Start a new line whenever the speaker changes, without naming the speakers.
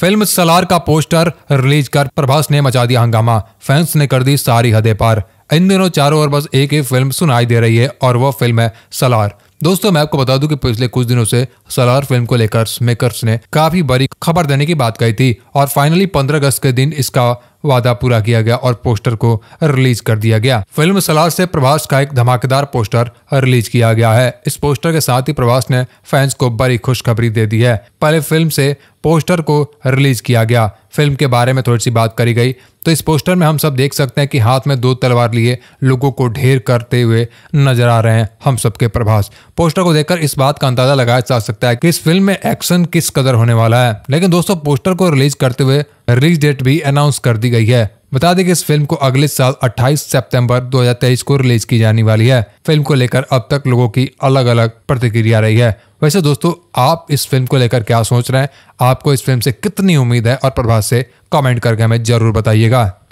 film Salaar का poster release कर प्रभास ने मचा दिया हंगामा फैंस ने कर दी सारी हदें पार इन दिनों चारों ओर बस एक ही फिल्म सुनाई दे रही है और वह फिल्म है सलार दोस्तों मैं आपको बता दूं कि पिछले कुछ दिनों से सलार फिल्म को लेकर मेकर्स ने काफी बड़ी खबर देने की बात कही थी और फाइनली 15 अगस्त के दिन इसका वादा पूरा किया गया और पोस्टर को रिलीज कर दिया गया फिल्म सलाद से प्रभास का एक धमाकेदार पोस्टर रिलीज किया गया है इस पोस्टर के साथ ही प्रभास ने फैंस को बड़ी खुशखबरी दे दी है पहले फिल्म से पोस्टर को रिलीज किया गया फिल्म के बारे में थोड़ी सी बात करी गई तो इस पोस्टर में हम सब देख सकते हैं कि हाथ में दो तलवार लिए लोगों को ढेर करते हुए नजर आ रहे हैं हम सबके प्रभास पोस्टर को देखकर इस बात का अंदाजा लगाया जा सकता है कि इस फिल्म में एक्शन किस कदर होने वाला है लेकिन दोस्तों पोस्टर को रिलीज करते हुए रिलीज डेट भी अनाउंस कर दी गई है बता दें कि इस फिल्म को अगले साल 28 सितंबर 2023 को रिलीज की जाने वाली है फिल्म को लेकर अब तक लोगों की अलग अलग प्रतिक्रिया रही है वैसे दोस्तों आप इस फिल्म को लेकर क्या सोच रहे हैं आपको इस फिल्म से कितनी उम्मीद है और प्रभास से कमेंट करके हमें जरूर बताइएगा